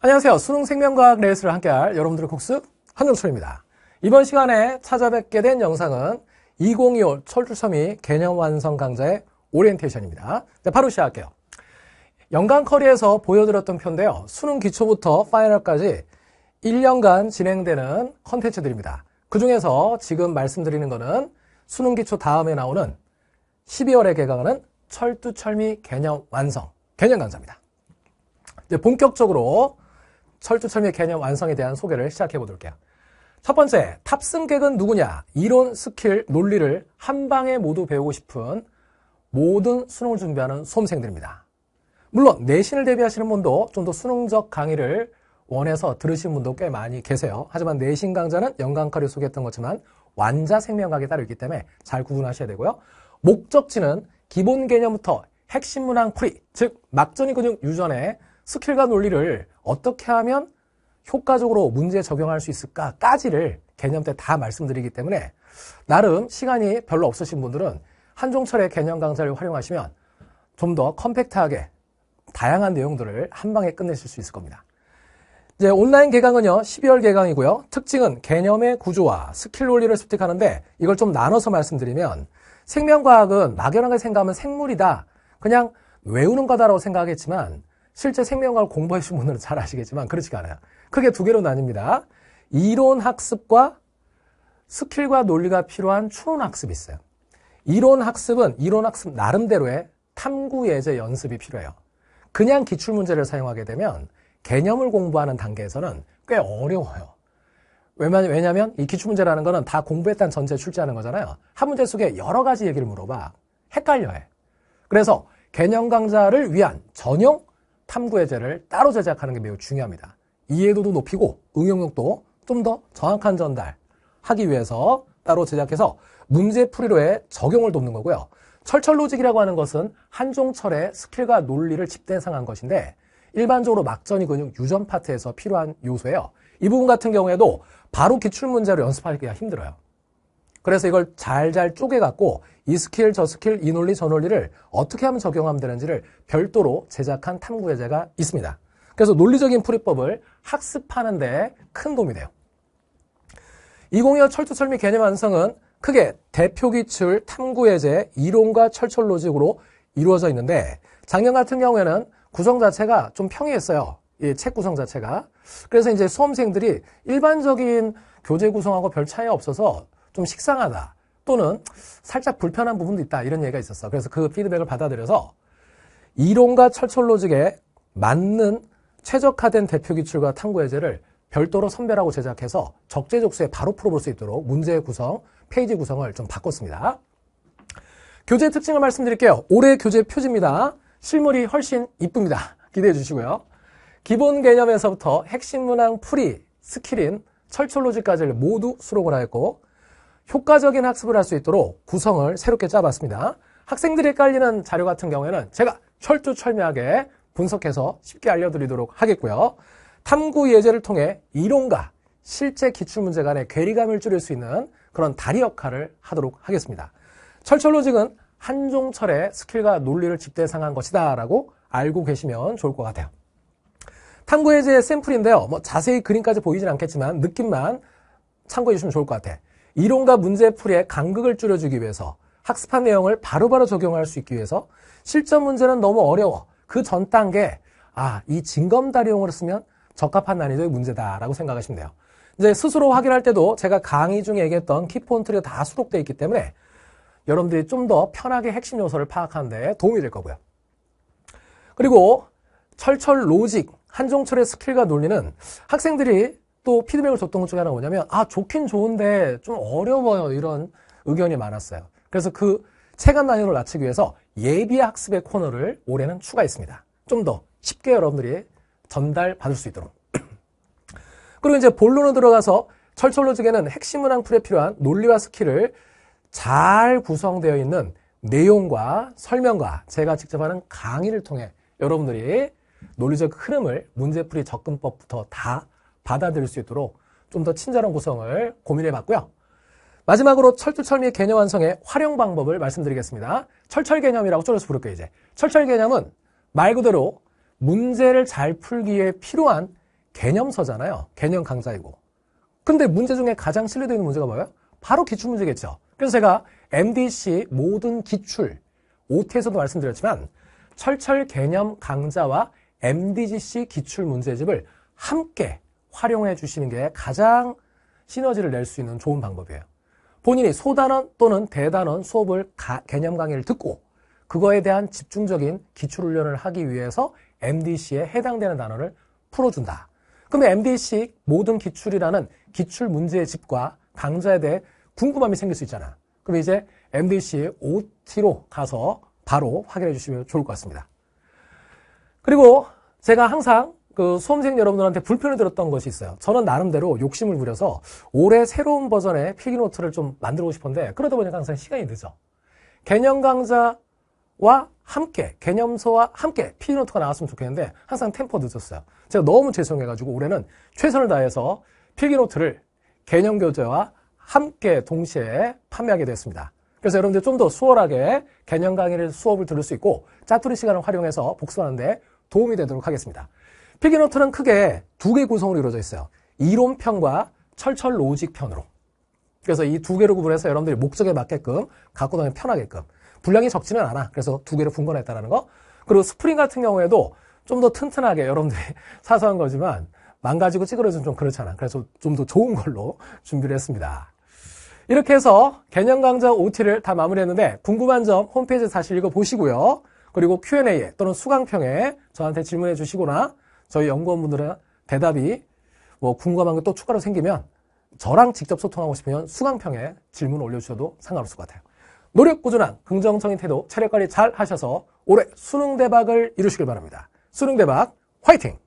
안녕하세요. 수능생명과학 레이스를 함께할 여러분들의 국수 한정철입니다. 이번 시간에 찾아뵙게 된 영상은 2025 철주섬이 개념 완성 강좌의 오리엔테이션입니다. 네, 바로 시작할게요. 연간 커리에서 보여드렸던 편인데요. 수능 기초부터 파이널까지 1년간 진행되는 컨텐츠들입니다. 그 중에서 지금 말씀드리는 것은 수능 기초 다음에 나오는 12월에 개강하는 철두철미 개념 완성, 개념 강좌입니다. 이제 본격적으로 철두철미의 개념 완성에 대한 소개를 시작해 보도록 해요. 첫 번째, 탑승객은 누구냐? 이론, 스킬, 논리를 한 방에 모두 배우고 싶은 모든 수능을 준비하는 수험생들입니다. 물론 내신을 대비하시는 분도 좀 더 수능적 강의를 원해서 들으신 분도 꽤 많이 계세요. 하지만 내신 강좌는 연강카를 소개했던 것지만 완자 생명학에 따로 있기 때문에 잘 구분하셔야 되고요. 목적지는 기본 개념부터 핵심 문항 풀이, 즉 막전이 근육 유전에 스킬과 논리를 어떻게 하면 효과적으로 문제 적용할 수 있을까까지를 개념 때 다 말씀드리기 때문에 나름 시간이 별로 없으신 분들은 한종철의 개념 강좌를 활용하시면 좀 더 컴팩트하게 다양한 내용들을 한 방에 끝내실 수 있을 겁니다. 이제 온라인 개강은요, 12월 개강이고요. 특징은 개념의 구조와 스킬 논리를 습득하는데 이걸 좀 나눠서 말씀드리면 생명과학은 막연하게 생각하면 생물이다. 그냥 외우는 거다라고 생각하겠지만 실제 생명과학을 공부하신 분들은 잘 아시겠지만 그렇지가 않아요. 크게 두 개로 나뉩니다. 이론 학습과 스킬과 논리가 필요한 추론 학습이 있어요. 이론 학습은 이론 학습 나름대로의 탐구 예제 연습이 필요해요. 그냥 기출 문제를 사용하게 되면 개념을 공부하는 단계에서는 꽤 어려워요. 왜냐하면 이 기출 문제라는 거는 다 공부했다는 전제 출제하는 거잖아요. 한 문제 속에 여러 가지 얘기를 물어봐. 헷갈려해. 그래서 개념 강좌를 위한 전용 탐구의 제를 따로 제작하는 게 매우 중요합니다. 이해도도 높이고 응용력도 좀 더 정확한 전달하기 위해서 따로 제작해서 문제 풀이로의 적용을 돕는 거고요. 철철로직이라고 하는 것은 한종철의 스킬과 논리를 집대상한 것인데 일반적으로 막전이 근육 유전 파트에서 필요한 요소예요. 이 부분 같은 경우에도 바로 기출 문제로 연습하기가 힘들어요. 그래서 이걸 잘 잘 쪼개갖고 이 스킬, 저 스킬, 이 논리, 저 논리를 어떻게 하면 적용하면 되는지를 별도로 제작한 탐구 예제가 있습니다. 그래서 논리적인 풀이법을 학습하는데 큰 도움이 돼요. 2025 철두철미 개념 완성은 크게 대표 기출 탐구 예제 이론과 철철 로직으로 이루어져 있는데 작년 같은 경우에는 구성 자체가 좀 평이했어요. 이 책 구성 자체가. 그래서 이제 수험생들이 일반적인 교재 구성하고 별 차이 없어서 좀 식상하다 또는 살짝 불편한 부분도 있다 이런 얘기가 있었어. 그래서 그 피드백을 받아들여서 이론과 철철로직에 맞는 최적화된 대표 기출과 탐구 예제를 별도로 선별하고 제작해서 적재적소에 바로 풀어볼 수 있도록 문제 구성, 페이지 구성을 좀 바꿨습니다. 교재 특징을 말씀드릴게요. 올해 교재 표지입니다. 실물이 훨씬 이쁩니다. 기대해 주시고요. 기본 개념에서부터 핵심 문항 풀이, 스킬인 철철로직까지를 모두 수록을 하였고 효과적인 학습을 할 수 있도록 구성을 새롭게 짜봤습니다. 학생들이 깔리는 자료 같은 경우에는 제가 철두철미하게 분석해서 쉽게 알려드리도록 하겠고요. 탐구 예제를 통해 이론과 실제 기출문제 간의 괴리감을 줄일 수 있는 그런 다리 역할을 하도록 하겠습니다. 철철로직은 한종철의 스킬과 논리를 집대상한 것이다 라고 알고 계시면 좋을 것 같아요. 탐구 예제의 샘플인데요. 뭐 자세히 그림까지 보이진 않겠지만 느낌만 참고해 주시면 좋을 것 같아. 요 이론과 문제풀이의 간극을 줄여주기 위해서 학습한 내용을 바로바로 바로 적용할 수 있기 위해서 실전 문제는 너무 어려워. 그 전 단계, 아, 이징검다리용으로 쓰면 적합한 난이도의 문제다라고 생각하시면 돼요. 이제 스스로 확인할 때도 제가 강의 중에 얘기했던 키포인트가 다 수록되어 있기 때문에 여러분들이 좀 더 편하게 핵심 요소를 파악하는 데 도움이 될 거고요. 그리고 철철 로직, 한종철의 스킬과 논리는 학생들이 또 피드백을 줬던 것 중에 하나가 뭐냐면 아 좋긴 좋은데 좀 어려워요 이런 의견이 많았어요. 그래서 그 체감 난이도를 낮추기 위해서 예비 학습의 코너를 올해는 추가했습니다. 좀 더 쉽게 여러분들이 전달 받을 수 있도록. 그리고 이제 본론으로 들어가서 철철로직에는 핵심 문항 풀에 필요한 논리와 스킬을 잘 구성되어 있는 내용과 설명과 제가 직접 하는 강의를 통해 여러분들이 논리적 흐름을 문제풀이 접근법부터 다 받아들일 수 있도록 좀 더 친절한 구성을 고민해 봤고요. 마지막으로 철두철미 개념 완성의 활용 방법을 말씀드리겠습니다. 철철 개념이라고 줄여서 부를게요, 이제. 철철 개념은 말 그대로 문제를 잘 풀기에 필요한 개념서잖아요. 개념 강사이고. 근데 문제 중에 가장 실려되는 문제가 뭐예요? 바로 기출문제겠죠. 그래서 제가 MDC 모든 기출, OT에서도 말씀드렸지만 철철 개념 강좌와 MDGC 기출 문제집을 함께 활용해 주시는 게 가장 시너지를 낼 수 있는 좋은 방법이에요. 본인이 소단원 또는 대단원 수업을 가, 개념 강의를 듣고 그거에 대한 집중적인 기출훈련을 하기 위해서 MDC에 해당되는 단어를 풀어준다. 그러면 MDC 모든 기출이라는 기출 문제의 집과 강좌에 대해 궁금함이 생길 수 있잖아. 그럼 이제 MDC OT로 가서 바로 확인해 주시면 좋을 것 같습니다. 그리고 제가 항상 그 수험생 여러분들한테 불편을 들었던 것이 있어요. 저는 나름대로 욕심을 부려서 올해 새로운 버전의 필기노트를 좀 만들고 싶은데 그러다 보니까 항상 시간이 늦어. 개념 강좌와 함께 개념서와 함께 필기노트가 나왔으면 좋겠는데 항상 템포 늦었어요. 제가 너무 죄송해가지고 올해는 최선을 다해서 필기노트를 개념 교재와 함께 동시에 판매하게 됐습니다. 그래서 여러분들 좀 더 수월하게 개념 강의를 수업을 들을 수 있고 짜투리 시간을 활용해서 복습하는데 도움이 되도록 하겠습니다. 피기노트는 크게 두 개 구성으로 이루어져 있어요. 이론편과 철철 로직편으로. 그래서 이 두 개로 구분해서 여러분들이 목적에 맞게끔 갖고 다니면 편하게끔. 분량이 적지는 않아. 그래서 두 개로 분권했다라는 거. 그리고 스프링 같은 경우에도 좀 더 튼튼하게 여러분들이 사소한 거지만 망가지고 찌그러지면 좀 그렇잖아. 그래서 좀 더 좋은 걸로 준비를 했습니다. 이렇게 해서 개념 강좌 OT를 다 마무리했는데 궁금한 점 홈페이지 에 다시 읽어보시고요. 그리고 q a 또는 수강평에 저한테 질문해 주시거나 저희 연구원분들의 대답이 뭐 궁금한 게 또 추가로 생기면 저랑 직접 소통하고 싶으면 수강평에 질문 올려주셔도 상관없을 것 같아요. 노력 꾸준한 긍정적인 태도, 체력 관리 잘 하셔서 올해 수능 대박을 이루시길 바랍니다. 수능 대박 화이팅!